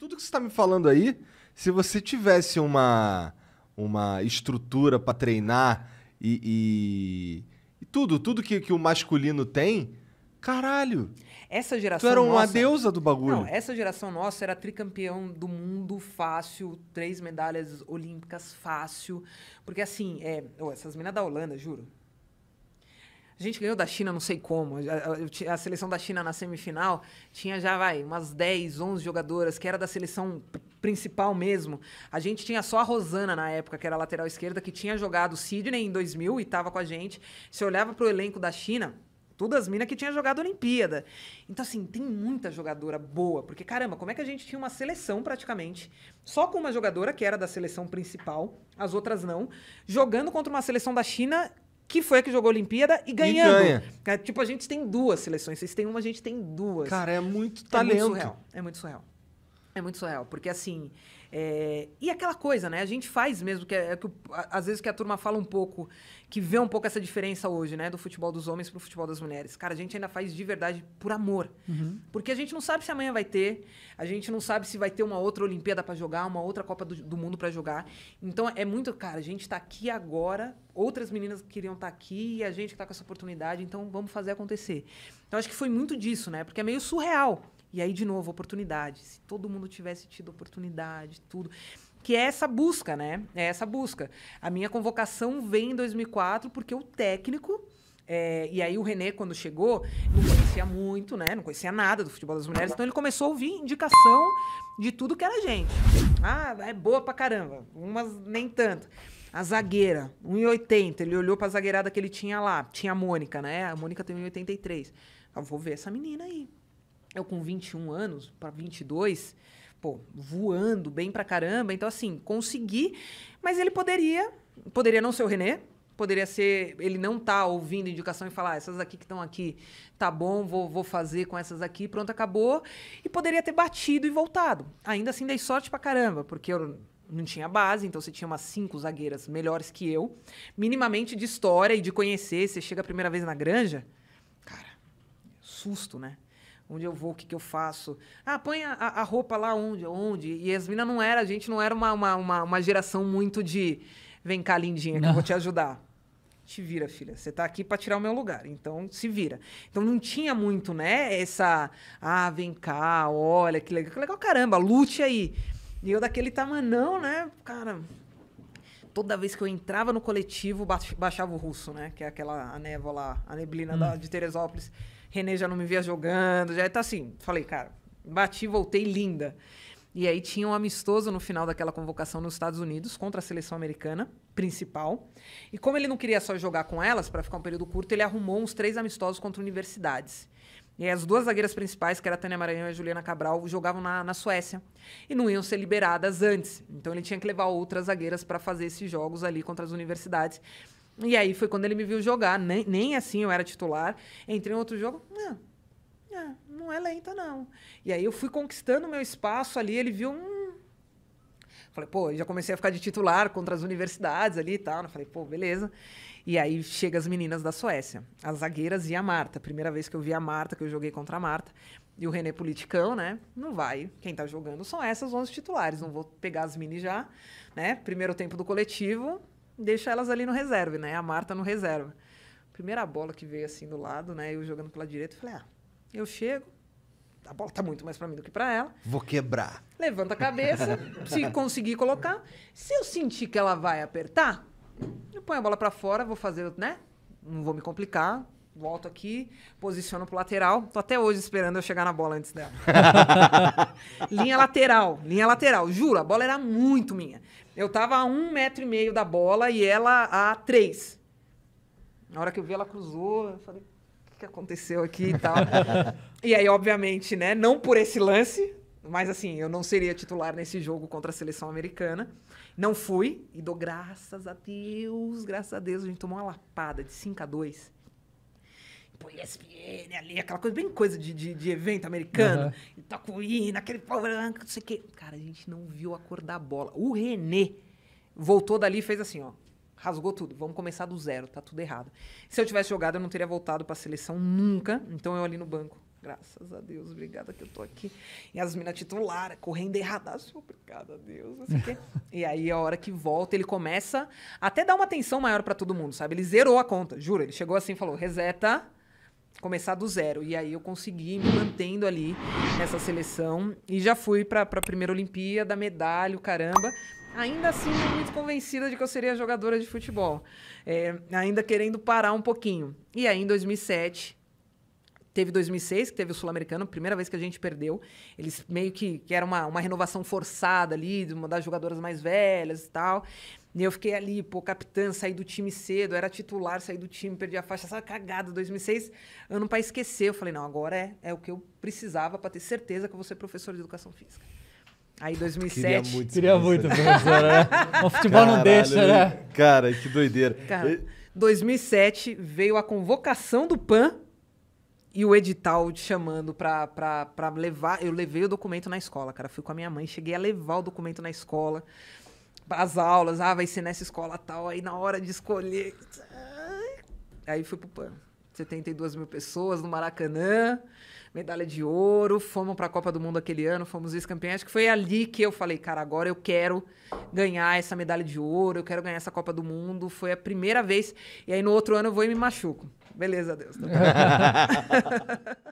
tudo que você está me falando aí, se você tivesse uma, uma estrutura para treinar e, e, e, tudo, tudo que, que o masculino tem, caralho. Essa geração Tu era uma nossa... deusa do bagulho. Não, essa geração nossa era tricampeão do mundo fácil, três medalhas olímpicas fácil. Porque assim, é... Oh, essas meninas da Holanda, juro. A gente ganhou da China, não sei como. A, a, a, seleção da China na semifinal tinha já, vai, umas 10, 11 jogadoras, que era da seleção principal mesmo. A gente tinha só a Rosana na época, que era lateral esquerda, que tinha jogado Sydney em 2000 e estava com a gente. Se olhava para o elenco da China, todas as minas que tinha jogado Olimpíada. Então, assim, tem muita jogadora boa, porque caramba, como é que a gente tinha uma seleção praticamente, só com uma jogadora que era da seleção principal, as outras não, jogando contra uma seleção da China que foi a que jogou a Olimpíada e ganhando. E ganha. é, tipo, a gente tem duas seleções. Vocês têm uma, a gente tem duas. Cara, é muito talento. É muito surreal. É muito surreal. É muito surreal, porque assim. É... E aquela coisa, né? A gente faz mesmo, que, é, é que às vezes que a turma fala um pouco, que vê um pouco essa diferença hoje, né? Do futebol dos homens pro futebol das mulheres. Cara, a gente ainda faz de verdade por amor. Uhum. Porque a gente não sabe se amanhã vai ter, a gente não sabe se vai ter uma outra Olimpíada para jogar, uma outra Copa do, do Mundo para jogar. Então é muito, cara, a gente tá aqui agora, outras meninas queriam estar tá aqui e a gente tá com essa oportunidade, então vamos fazer acontecer. Então acho que foi muito disso, né? Porque é meio surreal. E aí, de novo, oportunidade. Se todo mundo tivesse tido oportunidade, tudo. Que é essa busca, né? É essa busca. A minha convocação vem em 2004 porque o técnico. É, e aí o René, quando chegou, não conhecia muito, né? Não conhecia nada do futebol das mulheres, então ele começou a ouvir indicação de tudo que era gente. Ah, é boa pra caramba. Umas nem tanto. A zagueira, 1,80. Ele olhou pra zagueirada que ele tinha lá. Tinha a Mônica, né? A Mônica tem 1,83. Ah, vou ver essa menina aí eu com 21 anos para 22, pô, voando bem pra caramba. Então, assim, consegui. Mas ele poderia, poderia não ser o René, poderia ser ele não tá ouvindo indicação e falar, ah, essas aqui que estão aqui, tá bom, vou, vou fazer com essas aqui, pronto, acabou. E poderia ter batido e voltado. Ainda assim, dei sorte pra caramba, porque eu não tinha base, então você tinha umas cinco zagueiras melhores que eu, minimamente de história e de conhecer. Você chega a primeira vez na granja, cara, susto, né? onde eu vou, o que, que eu faço. Ah, põe a, a roupa lá onde, onde. E as meninas não era, a gente não era uma, uma, uma, uma geração muito de vem cá, lindinha, que não. eu vou te ajudar. Te vira, filha. Você está aqui para tirar o meu lugar. Então, se vira. Então, não tinha muito, né? Essa, ah, vem cá, olha, que legal. Que legal, caramba, lute aí. E eu daquele tamanho, né? Cara, toda vez que eu entrava no coletivo, baixava o russo, né? Que é aquela a névoa lá, a neblina hum. da, de Teresópolis. René já não me via jogando, já tá assim. Falei, cara, bati, voltei linda. E aí tinha um amistoso no final daquela convocação nos Estados Unidos contra a seleção americana principal. E como ele não queria só jogar com elas para ficar um período curto, ele arrumou uns três amistosos contra universidades. E as duas zagueiras principais, que era a Tânia Maranhão e a Juliana Cabral, jogavam na, na Suécia e não iam ser liberadas antes. Então ele tinha que levar outras zagueiras para fazer esses jogos ali contra as universidades. E aí foi quando ele me viu jogar, nem, nem assim eu era titular. Entrei em outro jogo, ah, ah, não é lenta não. E aí eu fui conquistando meu espaço ali, ele viu, um. Falei, pô, já comecei a ficar de titular contra as universidades ali e tal. Né? Falei, pô, beleza. E aí chega as meninas da Suécia, as zagueiras e a Marta. Primeira vez que eu vi a Marta, que eu joguei contra a Marta. E o René Politicão, né? Não vai. Quem tá jogando são essas 11 titulares. Não vou pegar as mini já, né? Primeiro tempo do coletivo, deixa elas ali no reserva, né? A Marta no reserva. Primeira bola que veio assim do lado, né? Eu jogando pela direita, falei: "Ah, eu chego, a bola tá muito mais para mim do que para ela. Vou quebrar. Levanta a cabeça, se conseguir colocar. Se eu sentir que ela vai apertar, eu ponho a bola para fora, vou fazer, né? Não vou me complicar. Volto aqui, posiciono pro lateral. Tô até hoje esperando eu chegar na bola antes dela. linha lateral, linha lateral. Juro, a bola era muito minha. Eu tava a um metro e meio da bola e ela a três. Na hora que eu vi, ela cruzou. Eu falei, o que aconteceu aqui e tal? e aí, obviamente, né? Não por esse lance, mas assim, eu não seria titular nesse jogo contra a seleção americana. Não fui e dou graças a Deus, graças a Deus, a gente tomou uma lapada de 5 a 2 Põe ESPN ali, aquela coisa bem coisa de, de, de evento americano. Uhum. Itacuína, aquele pau branco, não sei o quê. Cara, a gente não viu a cor da bola. O René voltou dali e fez assim, ó. Rasgou tudo, vamos começar do zero, tá tudo errado. Se eu tivesse jogado, eu não teria voltado para a seleção nunca. Então eu ali no banco. Graças a Deus, obrigada que eu tô aqui. E as minas titular, correndo errada, assim, obrigada a Deus, E aí, a hora que volta, ele começa até dar uma atenção maior para todo mundo, sabe? Ele zerou a conta, juro. Ele chegou assim e falou: reseta, começar do zero. E aí eu consegui me mantendo ali nessa seleção. E já fui pra, pra primeira Olimpíada, medalha, caramba. Ainda assim, não muito convencida de que eu seria jogadora de futebol. É, ainda querendo parar um pouquinho. E aí, em 2007 Teve 2006, que teve o Sul-Americano, primeira vez que a gente perdeu. Eles meio que, que era uma, uma renovação forçada ali, de uma das jogadoras mais velhas e tal. E eu fiquei ali, pô, capitã, saí do time cedo, era titular, saí do time, perdi a faixa, sabe, cagada, 2006, ano para esquecer. Eu falei, não, agora é, é o que eu precisava para ter certeza que eu vou ser professor de educação física. Aí 2007. Queria muito, queria muito professora, né? O futebol Caralho, não deixa, né? Cara, que doideira. Cara, 2007 veio a convocação do PAN e o edital te chamando pra, pra, pra levar. Eu levei o documento na escola, cara. Fui com a minha mãe, cheguei a levar o documento na escola, as aulas. Ah, vai ser nessa escola tal. Aí na hora de escolher. Aí fui pro PAN. 72 mil pessoas no Maracanã, medalha de ouro, fomos para a Copa do Mundo aquele ano, fomos vice-campeões. Acho que foi ali que eu falei, cara, agora eu quero ganhar essa medalha de ouro, eu quero ganhar essa Copa do Mundo. Foi a primeira vez. E aí no outro ano eu vou e me machuco. Beleza, Deus.